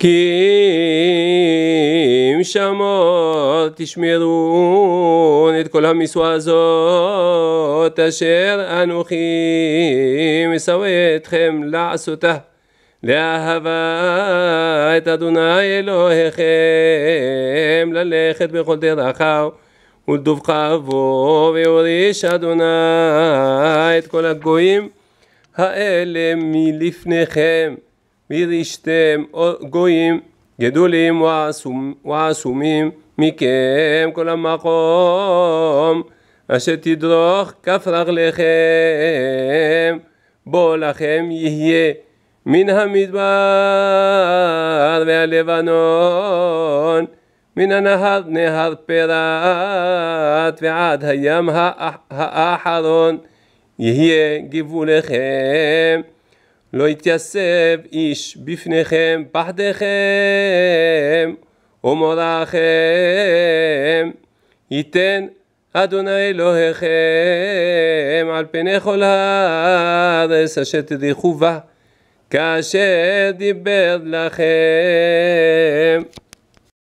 כי אם שמות תשמרון את כל המשואה הזאת אשר אנוכי מסווה אתכם לעשותה לאהבה את אדוני אלוהיכם ללכת בכל דרכיו ולדבך בו ויוריש אדוני את כל הגויים האלה מלפניכם וירישתם גויים גדולים ועשומים מכם כל המקום אשר תדרוך כף רגליכם בו לכם יהיה מן המדבר והלבנון מן הנהר נהר פרת ועד הים האחרון יהיה גבולכם לא יתייסב איש בפניכם פחדיכם ומורכם ייתן אדוני אלוהיכם על פני כל הארץ אשר תדיחו בה כאשר דיבר לכם